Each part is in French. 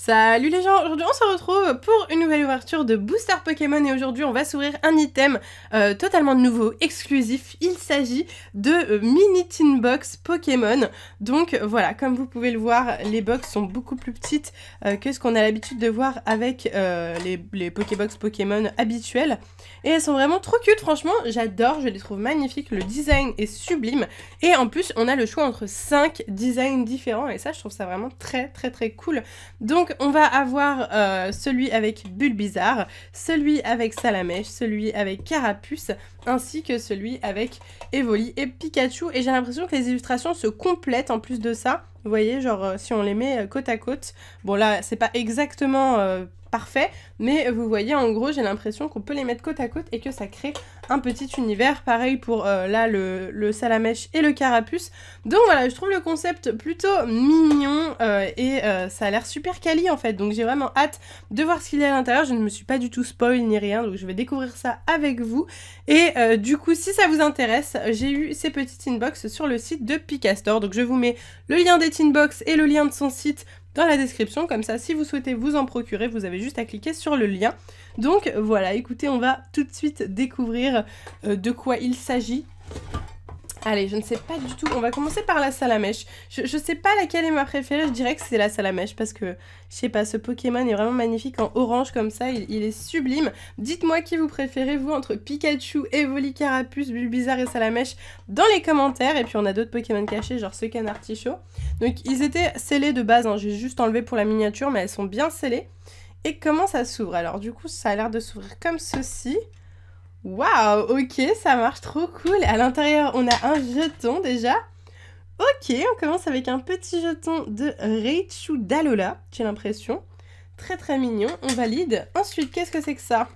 Salut les gens, aujourd'hui on se retrouve pour une nouvelle ouverture de Booster Pokémon et aujourd'hui on va s'ouvrir un item euh, totalement nouveau, exclusif. Il s'agit de euh, mini tin box Pokémon. Donc voilà, comme vous pouvez le voir, les box sont beaucoup plus petites euh, que ce qu'on a l'habitude de voir avec les, les Pokébox Pokémon habituels. Et elles sont vraiment trop cute, franchement j'adore, je les trouve magnifiques, le design est sublime. Et en plus on a le choix entre 5 designs différents et ça je trouve ça vraiment très très très cool. Donc donc, on va avoir euh, celui avec Bulbizarre, celui avec Salamèche, celui avec Carapuce, ainsi que celui avec Evoli et Pikachu. Et j'ai l'impression que les illustrations se complètent en plus de ça. Vous voyez, genre, euh, si on les met euh, côte à côte, bon là, c'est pas exactement parfait, mais vous voyez, en gros, j'ai l'impression qu'on peut les mettre côte à côte et que ça crée un petit univers. Pareil pour euh, là, le, salamèche et le carapuce. Donc voilà, je trouve le concept plutôt mignon euh, et euh, ça a l'air super quali en fait. Donc j'ai vraiment hâte de voir ce qu'il y a à l'intérieur. Je ne me suis pas du tout spoil ni rien, donc je vais découvrir ça avec vous. Et du coup, si ça vous intéresse, j'ai eu ces petites inbox sur le site de Picastore. Donc je vous mets le lien des tinbox et le lien de son site dans la description. Comme ça, si vous souhaitez vous en procurer, vous avez juste à cliquer sur le lien. Donc voilà, écoutez, on va tout de suite découvrir euh, de quoi il s'agit. Allez, je ne sais pas du tout. On va commencer par la salamèche. Je, ne sais pas laquelle est ma préférée. Je dirais que c'est la salamèche parce que, je sais pas, ce Pokémon est vraiment magnifique en orange comme ça. Il, est sublime. Dites-moi qui vous préférez, vous, entre Pikachu, Evoli, Carapuce, Bulbizarre et salamèche dans les commentaires. Et puis, on a d'autres Pokémon cachés, genre ce canartichaud. Donc, ils étaient scellés de base. Hein. J'ai juste enlevé pour la miniature, mais elles sont bien scellées. Et comment ça s'ouvre Alors, du coup, ça a l'air de s'ouvrir comme ceci. Waouh, ok, ça marche trop cool. À l'intérieur, on a un jeton déjà. Ok, on commence avec un petit jeton de Reichu Dalola, j'ai l'impression. Très très mignon, on valide. Ensuite, qu'est-ce que c'est que ça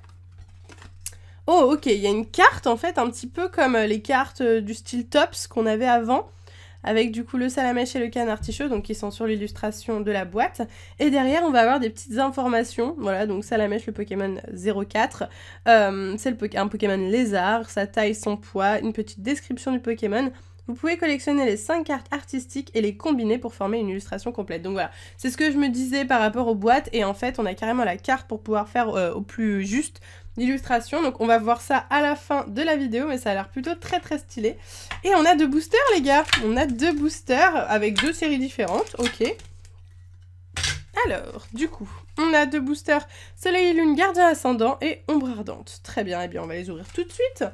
Oh ok, il y a une carte en fait, un petit peu comme euh, les cartes euh, du style Tops qu'on avait avant avec du coup le salamèche et le canard ticheux, donc qui sont sur l'illustration de la boîte. Et derrière, on va avoir des petites informations. Voilà, donc salamèche, le Pokémon 04. Euh, c'est un Pokémon lézard, sa taille, son poids, une petite description du Pokémon. Vous pouvez collectionner les 5 cartes artistiques et les combiner pour former une illustration complète. Donc voilà, c'est ce que je me disais par rapport aux boîtes. Et en fait, on a carrément la carte pour pouvoir faire euh, au plus juste l'illustration. Donc on va voir ça à la fin de la vidéo, mais ça a l'air plutôt très très stylé. Et on a deux boosters les gars, on a deux boosters avec deux séries différentes, ok. Alors, du coup, on a deux boosters Soleil et Lune, Gardien Ascendant et Ombre Ardente. Très bien, et eh bien on va les ouvrir tout de suite.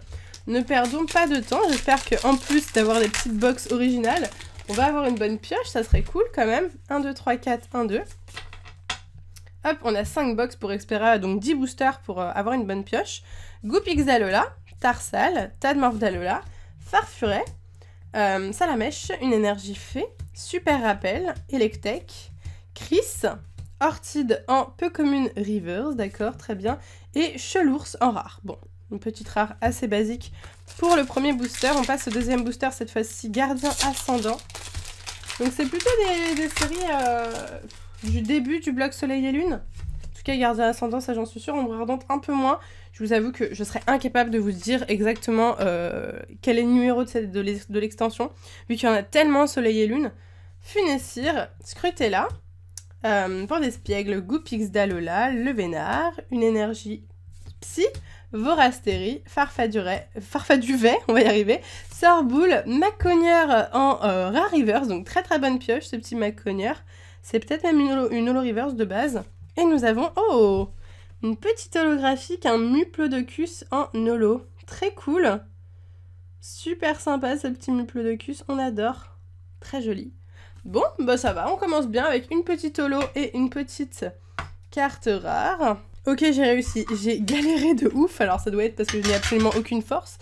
Ne perdons pas de temps, j'espère qu'en plus d'avoir des petites boxes originales, on va avoir une bonne pioche, ça serait cool quand même. 1, 2, 3, 4, 1, 2. Hop, on a 5 box pour Expera, donc 10 boosters pour euh, avoir une bonne pioche. Goupixalola, Tarsal, d'Alola, Farfuret, euh, Salamèche, une énergie fée, Super Rappel, Electek, Chris, Ortide en peu commune Rivers, d'accord, très bien, et Chelours en rare. Bon, une petite rare assez basique pour le premier booster. On passe au deuxième booster, cette fois-ci Gardien Ascendant. Donc c'est plutôt des, séries euh, du début du bloc Soleil et Lune. En tout cas, garder ascendant, ça j'en suis sûre. Ombre ardente, un peu moins. Je vous avoue que je serais incapable de vous dire exactement euh, quel est le numéro de, de l'extension, vu qu'il y en a tellement Soleil et Lune. Funessir, Scrutella, euh, Port d'Espiègle, Goupix d'Alola, Le Vénard, Une énergie Psy, Vorastéri, Farfaduvet, on va y arriver, Sorboule, Macogneur en euh, Rare Rivers, donc très très bonne pioche ce petit Macogneur, c'est peut-être même une, holo, reverse de base. Et nous avons, oh, une petite holographique, un Muplodocus en holo. Très cool. Super sympa ce petit Muplodocus, on adore. Très joli. Bon, bah ça va, on commence bien avec une petite holo et une petite carte rare. Ok, j'ai réussi. J'ai galéré de ouf. Alors, ça doit être parce que je n'ai absolument aucune force.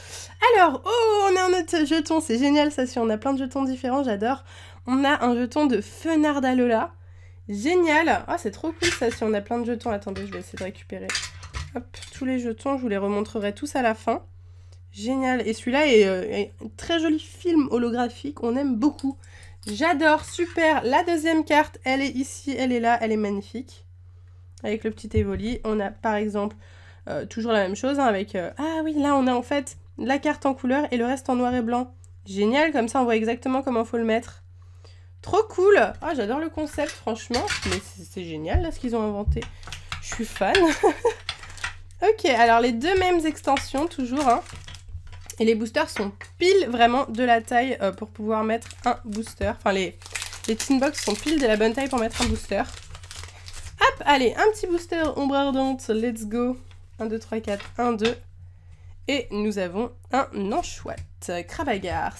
Alors, oh, on a un autre jeton. C'est génial, ça, si on a plein de jetons différents, j'adore. On a un jeton de Fenard Génial Ah, c'est trop cool ça, si on a plein de jetons. Attendez, je vais essayer de récupérer. Hop, tous les jetons, je vous les remontrerai tous à la fin. Génial. Et celui-là est, euh, un très joli film holographique. On aime beaucoup. J'adore, super. La deuxième carte, elle est ici, elle est là, elle est magnifique. Avec le petit Evoli, on a par exemple euh, toujours la même chose hein, avec... Euh, ah oui, là on a en fait la carte en couleur et le reste en noir et blanc. Génial, comme ça on voit exactement comment il faut le mettre. Trop cool Ah, j'adore le concept, franchement. Mais c'est génial, là, ce qu'ils ont inventé. Je suis fan. ok, alors les deux mêmes extensions, toujours. Hein. Et les boosters sont pile vraiment de la taille euh, pour pouvoir mettre un booster. Enfin, les, les tin box sont pile de la bonne taille pour mettre un booster. Hop, allez, un petit booster ombre ardente. Let's go. 1, 2, 3, 4, 1, 2. Et nous avons un Anchouette, Crabagar,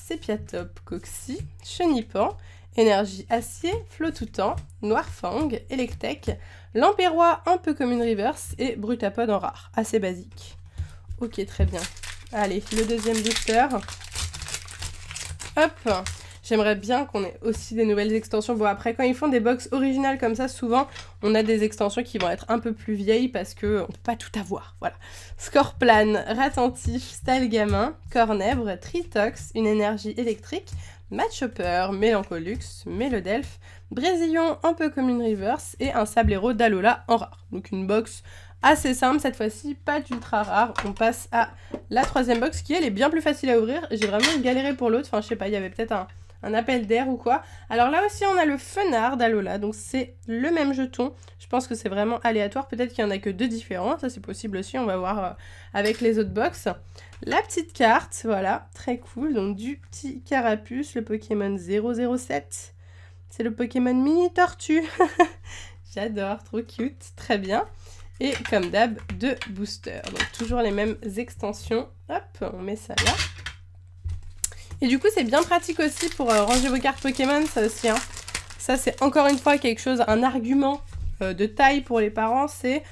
top, Coxy, Chenipan, Énergie acier, tout temps, noir fang, Electek, Lampérois un peu comme une reverse et Brutapod en rare, assez basique. Ok, très bien. Allez, le deuxième booster. Hop J'aimerais bien qu'on ait aussi des nouvelles extensions. Bon, après, quand ils font des box originales comme ça, souvent, on a des extensions qui vont être un peu plus vieilles parce qu'on ne peut pas tout avoir. Voilà. Scorplan, Ratentif, gamin, Cornèbre, Tritox, une énergie électrique, Matchhopper, Mélancolux, Melodelph, Brésillon un peu comme une reverse et un Sablero d'Alola en rare. Donc une box assez simple cette fois-ci, pas d'ultra rare. On passe à la troisième box qui elle est bien plus facile à ouvrir. J'ai vraiment galéré pour l'autre, enfin je sais pas, il y avait peut-être un, un appel d'air ou quoi. Alors là aussi, on a le Fenard d'Alola, donc c'est le même jeton. Je pense que c'est vraiment aléatoire, peut-être qu'il n'y en a que deux différents, ça c'est possible aussi, on va voir euh, avec les autres box. La petite carte, voilà, très cool, donc du petit Carapuce, le Pokémon 007. C'est le Pokémon Mini Tortue. J'adore, trop cute, très bien. Et comme d'hab, deux boosters. Donc toujours les mêmes extensions. Hop, on met ça là. Et du coup, c'est bien pratique aussi pour euh, ranger vos cartes Pokémon, ça aussi. Hein. Ça, c'est encore une fois quelque chose, un argument euh, de taille pour les parents, c'est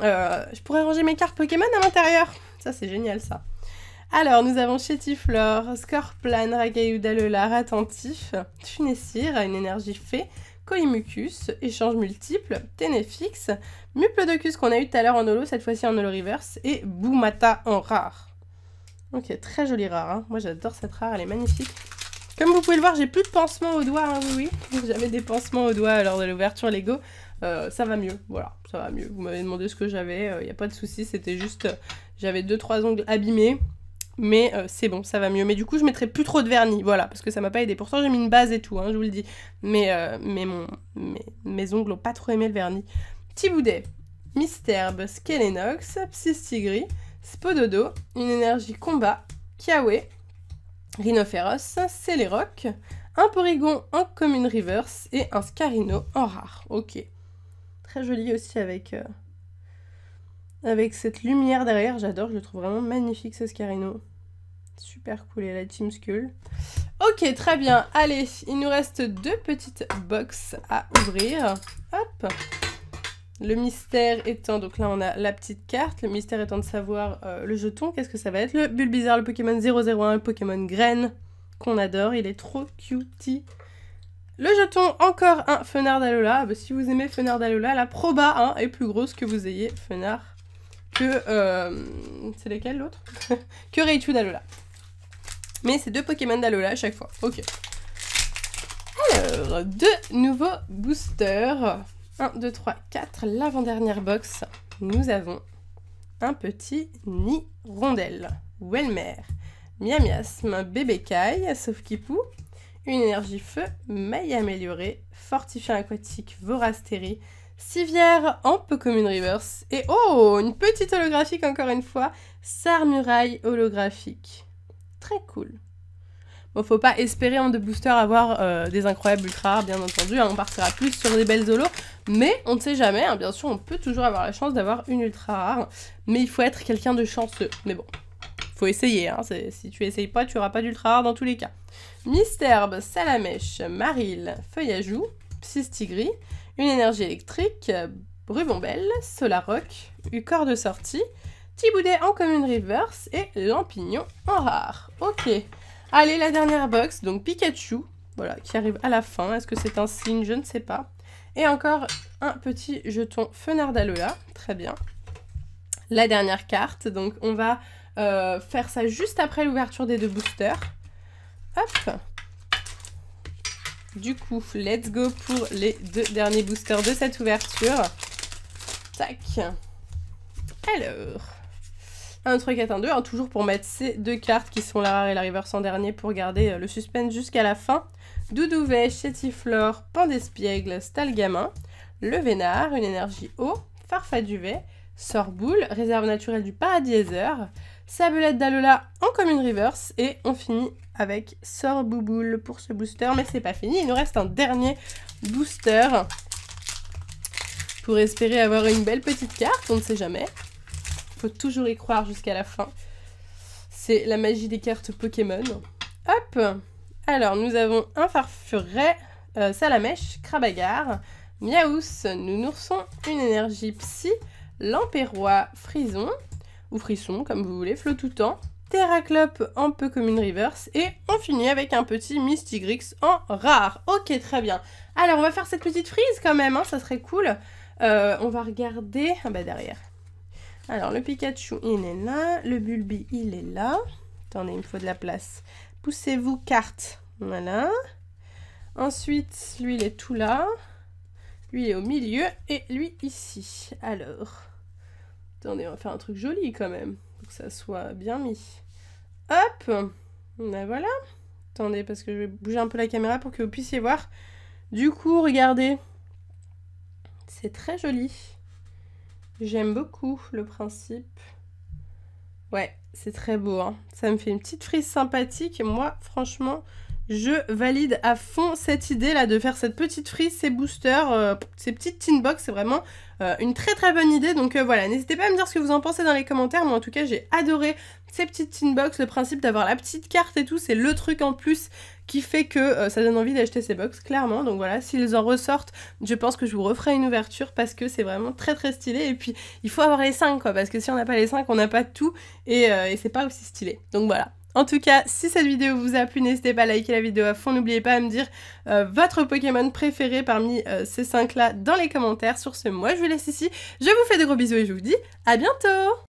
euh, je pourrais ranger mes cartes Pokémon à l'intérieur. Ça, c'est génial, ça. Alors, nous avons Chétiflore, Scorplan, Ragayuda attentif Ratentif, à une énergie fée, Coimucus, Échange multiple, Tenefix, Muplodocus qu'on a eu tout à l'heure en holo, cette fois-ci en holo reverse, et Boumata en rare. Ok, très jolie rare. Hein. Moi, j'adore cette rare, elle est magnifique. Comme vous pouvez le voir, j'ai plus de pansements aux doigts, hein. oui, oui. J'avais des pansements aux doigts lors de l'ouverture Lego. Euh, ça va mieux, voilà, ça va mieux. Vous m'avez demandé ce que j'avais, il euh, n'y a pas de souci, c'était juste... Euh, j'avais 2-3 ongles abîmés, mais c'est bon, ça va mieux. Mais du coup, je mettrai plus trop de vernis, voilà, parce que ça m'a pas aidé. Pourtant, j'ai mis une base et tout, hein, je vous le dis. Mais, mais mon, mes, ongles n'ont pas trop aimé le vernis. Petit boudet, Misterbe, Skelenox, Psystigris, Spododo, une énergie combat, Kiawe, Rhinoferos, Céléroc, un Porygon en Commune Reverse et un Scarino en rare. Ok. Très joli aussi avec, euh, avec cette lumière derrière. J'adore, je le trouve vraiment magnifique ce Scarino. Super cool, et la Team Skull. Ok, très bien. Allez, il nous reste deux petites boxes à ouvrir. Hop le mystère étant, donc là on a la petite carte, le mystère étant de savoir euh, le jeton, qu'est-ce que ça va être Le Bulbizarre, le Pokémon 001, le Pokémon Graine, qu'on adore, il est trop cutie. Le jeton, encore un Fenard d'Alola. Ah, bah, si vous aimez Fenard d'Alola, la proba hein, est plus grosse que vous ayez Fenard que... Euh, c'est lesquels l'autre Que Raichu d'Alola. Mais c'est deux Pokémon d'Alola à chaque fois. Ok. Alors, deux nouveaux boosters. 1, 2, 3, 4. L'avant-dernière box, nous avons un petit nid rondelle. Welmer, miamiasme, bébé caille, sauf kipou, une énergie feu, maille améliorée, fortifiant aquatique, un civière en peu commune Reverse. Et oh, une petite holographique encore une fois, Sarmuraille holographique. Très cool. Bon, faut pas espérer en hein, deux boosters avoir euh, des incroyables ultra rares, bien entendu. Hein, on partira plus sur des belles zolos, mais on ne sait jamais. Hein, bien sûr, on peut toujours avoir la chance d'avoir une ultra rare, mais il faut être quelqu'un de chanceux. Mais bon, faut essayer. Hein, si tu essayes pas, tu auras pas d'ultra rare dans tous les cas. Misterbe, Salamèche, Maril, Feuille à Psystigris, Une énergie électrique, Brubombelle, Solaroc, Ucor de sortie, Tiboudet en commune reverse et Lampignon en rare. Ok. Allez, la dernière box, donc Pikachu, voilà, qui arrive à la fin. Est-ce que c'est un signe Je ne sais pas. Et encore un petit jeton Fenardalola, très bien. La dernière carte, donc on va euh, faire ça juste après l'ouverture des deux boosters. Hop Du coup, let's go pour les deux derniers boosters de cette ouverture. Tac Alors un 3, 4, 1, 2. toujours pour mettre ces deux cartes qui sont la rare et la reverse en dernier pour garder euh, le suspense jusqu'à la fin. Doudouvet, pan d'espiègle, Stalgamin, Le Vénard, Une énergie eau, Farfaduvet, Sorboule, Réserve naturelle du Paradiseur, Sabelette d'Alola en commune reverse et on finit avec Sorbouboule pour ce booster. Mais c'est pas fini, il nous reste un dernier booster pour espérer avoir une belle petite carte, on ne sait jamais toujours y croire jusqu'à la fin. C'est la magie des cartes Pokémon. Hop Alors, nous avons un farfuret, euh, salamèche, crabagar, miaous, nounourson, une énergie psy, lampérois, frison, ou frisson, comme vous voulez, temps, Terraclope un peu comme une reverse et on finit avec un petit Mystigrix en rare. Ok, très bien. Alors, on va faire cette petite frise quand même, hein, ça serait cool. Euh, on va regarder... Ah bah derrière. Alors, le Pikachu, il est là. Le Bulbi, il est là. Attendez, il me faut de la place. Poussez-vous, carte. Voilà. Ensuite, lui, il est tout là. Lui, il est au milieu. Et lui, ici. Alors. Attendez, on va faire un truc joli quand même. Pour que ça soit bien mis. Hop Ben voilà. Attendez, parce que je vais bouger un peu la caméra pour que vous puissiez voir. Du coup, regardez. C'est très joli. J'aime beaucoup le principe. Ouais, c'est très beau. Hein. Ça me fait une petite frise sympathique. et Moi, franchement, je valide à fond cette idée là de faire cette petite frise, ces boosters, euh, ces petites tin box, c'est vraiment euh, une très très bonne idée. Donc euh, voilà, n'hésitez pas à me dire ce que vous en pensez dans les commentaires. Moi en tout cas, j'ai adoré ces petites tin box, le principe d'avoir la petite carte et tout, c'est le truc en plus qui fait que euh, ça donne envie d'acheter ces box, clairement. Donc voilà, s'ils en ressortent, je pense que je vous referai une ouverture parce que c'est vraiment très très stylé. Et puis, il faut avoir les 5, quoi, parce que si on n'a pas les 5, on n'a pas tout euh, et, c'est pas aussi stylé. Donc voilà. En tout cas, si cette vidéo vous a plu, n'hésitez pas à liker la vidéo à fond. N'oubliez pas à me dire euh, votre Pokémon préféré parmi ces 5-là dans les commentaires. Sur ce, moi je vous laisse ici. Je vous fais de gros bisous et je vous dis à bientôt